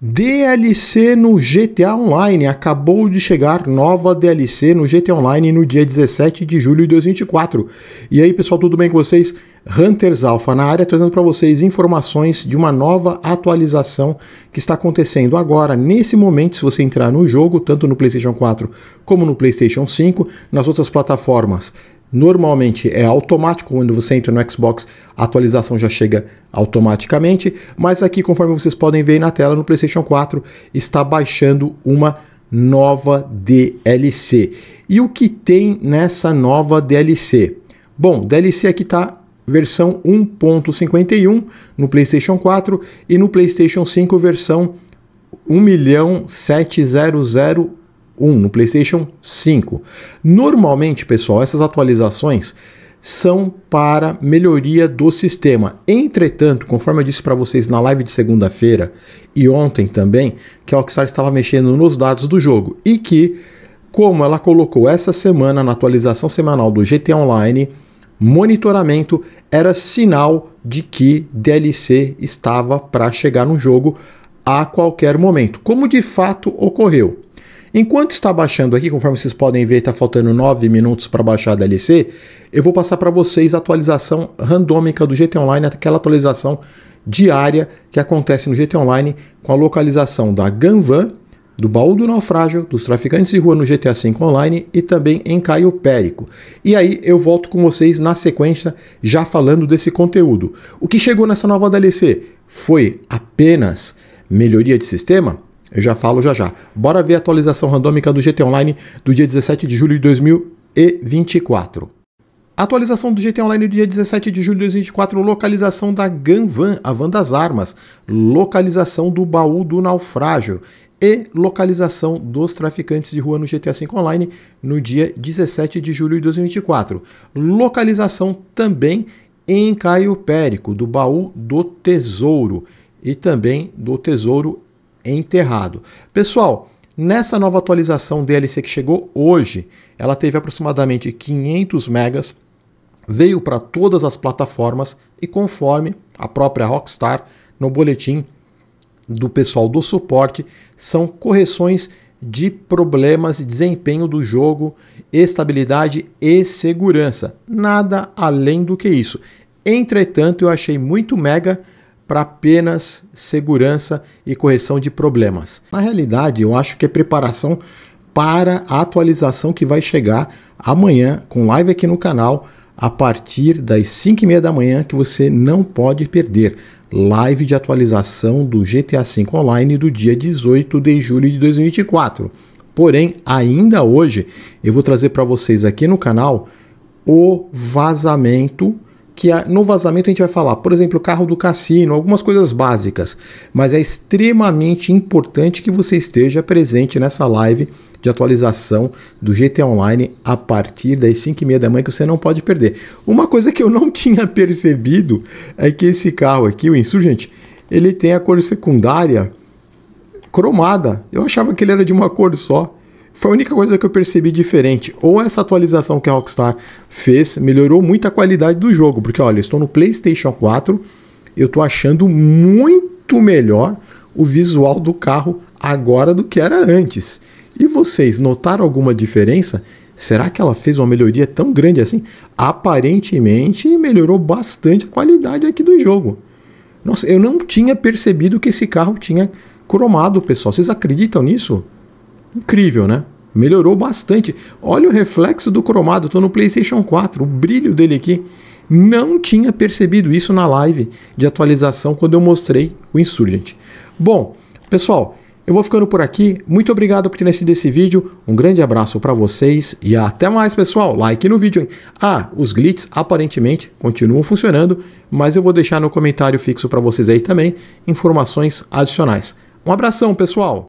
DLC no GTA Online. Acabou de chegar nova DLC no GTA Online no dia 17 de julho de 2024. E aí, pessoal, tudo bem com vocês? Hunters Alpha na área, trazendo para vocês informações de uma nova atualização que está acontecendo agora, nesse momento, se você entrar no jogo, tanto no PlayStation 4 como no PlayStation 5, nas outras plataformas Normalmente é automático, quando você entra no Xbox, a atualização já chega automaticamente, mas aqui, conforme vocês podem ver na tela, no PlayStation 4 está baixando uma nova DLC. E o que tem nessa nova DLC? Bom, DLC aqui está versão 1.51 no PlayStation 4 e no PlayStation 5 versão 1.700.000 1, no PlayStation 5. Normalmente, pessoal, essas atualizações são para melhoria do sistema. Entretanto, conforme eu disse para vocês na live de segunda-feira e ontem também, que a Rockstar estava mexendo nos dados do jogo e que, como ela colocou essa semana na atualização semanal do GTA Online, monitoramento era sinal de que DLC estava para chegar no jogo a qualquer momento, como de fato ocorreu. Enquanto está baixando aqui, conforme vocês podem ver, está faltando 9 minutos para baixar a DLC, eu vou passar para vocês a atualização randômica do GT Online, aquela atualização diária que acontece no GT Online com a localização da Ganvan, do baú do naufrágio, dos traficantes de rua no GTA V Online e também em Caio Périco. E aí eu volto com vocês na sequência já falando desse conteúdo. O que chegou nessa nova DLC foi apenas melhoria de sistema? Eu já falo já já. Bora ver a atualização randômica do GT Online do dia 17 de julho de 2024. Atualização do GT Online do dia 17 de julho de 2024, localização da Ganvan, a van das armas, localização do baú do naufrágio e localização dos traficantes de rua no GTA V Online no dia 17 de julho de 2024. Localização também em Caio Périco, do baú do tesouro e também do tesouro é enterrado. Pessoal, nessa nova atualização DLC que chegou hoje, ela teve aproximadamente 500 megas, veio para todas as plataformas e conforme a própria Rockstar no boletim do pessoal do suporte, são correções de problemas de desempenho do jogo, estabilidade e segurança. Nada além do que isso. Entretanto, eu achei muito mega para apenas segurança e correção de problemas. Na realidade, eu acho que é preparação para a atualização que vai chegar amanhã com live aqui no canal a partir das 5 e meia da manhã que você não pode perder. Live de atualização do GTA V Online do dia 18 de julho de 2024. Porém, ainda hoje eu vou trazer para vocês aqui no canal o vazamento que no vazamento a gente vai falar, por exemplo, o carro do cassino, algumas coisas básicas, mas é extremamente importante que você esteja presente nessa live de atualização do GT Online a partir das 5 e meia da manhã que você não pode perder. Uma coisa que eu não tinha percebido é que esse carro aqui, o Insurgent, ele tem a cor secundária cromada. Eu achava que ele era de uma cor só. Foi a única coisa que eu percebi diferente. Ou essa atualização que a Rockstar fez melhorou muito a qualidade do jogo, porque olha, eu estou no PlayStation 4, eu estou achando muito melhor o visual do carro agora do que era antes. E vocês notaram alguma diferença? Será que ela fez uma melhoria tão grande assim? Aparentemente melhorou bastante a qualidade aqui do jogo. Nossa, eu não tinha percebido que esse carro tinha cromado, pessoal. Vocês acreditam nisso? Incrível, né? Melhorou bastante. Olha o reflexo do cromado. Estou no PlayStation 4. O brilho dele aqui. Não tinha percebido isso na live de atualização quando eu mostrei o Insurgent. Bom, pessoal, eu vou ficando por aqui. Muito obrigado por ter assistido esse vídeo. Um grande abraço para vocês e até mais, pessoal. Like no vídeo, hein? Ah, os glitches aparentemente continuam funcionando, mas eu vou deixar no comentário fixo para vocês aí também informações adicionais. Um abração, pessoal!